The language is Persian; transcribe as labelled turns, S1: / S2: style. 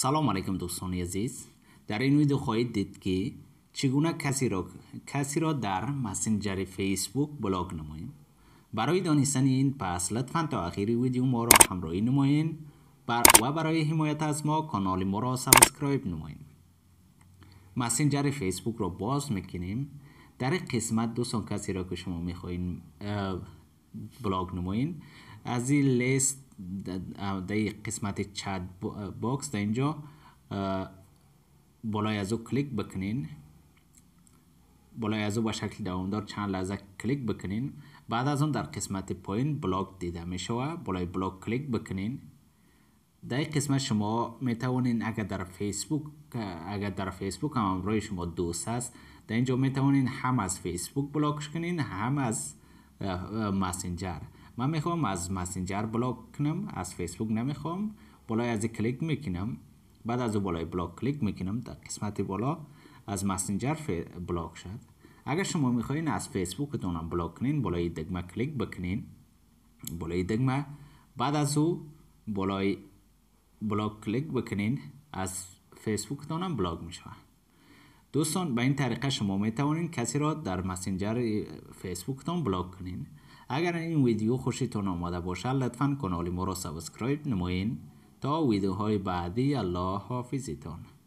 S1: سلام علیکم دوستان عزیز در این ویدیو خواهید دید که چگونه کسی را, کسی را در مسنجر فیسبوک بلاک نماییم برای دانستن این پس لطفا تا آخر ویدیو ما را همراهی نمایید بر و برای حمایت از ما کانال ما را سابسکرایب نمایید مسنجر فیسبوک را باز میکنیم در قسمت دوستان کسی را که شما میخواین بلاگ نمایید از این لیست در قسمت چت باکس در اینجا بالای از او کلیک بکنین بالای از او به شکل دوامدار چند لحظه کلیک بکنین بعد از اون در قسمت پایین بلاک دیده می شوه بالای بلاک کلیک بکنین در قسمت شما می توانین اگر در فیسبوک اگر در فیسبوک هم امروی شما دوست است در اینجا می توانین هم از فیسبوک بلاک کنین هم از مسنجر من میخوام از مسنجر بلاک کنم از فیسبوک نمیخوام بالای از کلیک میکنم بعد از بالای بلاک کلیک میکنم در قسمت بالا از مسنجر بلاک شد اگر شما میخواین از فیسبوکتون هم بلاک کنین بالای دگمه کلیک بکنین بالای دگمه بعد از او بالای بلاک کلیک بکنین از فیسبوکتون هم بلاک میشوند دوستان به این طریقه شما میتوانین کسی را در مسنجر فیسبوکتان بلاک کنین اگر این ویدیو خوشیتون آمده باشه لطفا کانال ما را سابسکرایب نمایین تا ویدیوهای بعدی الله حافظتان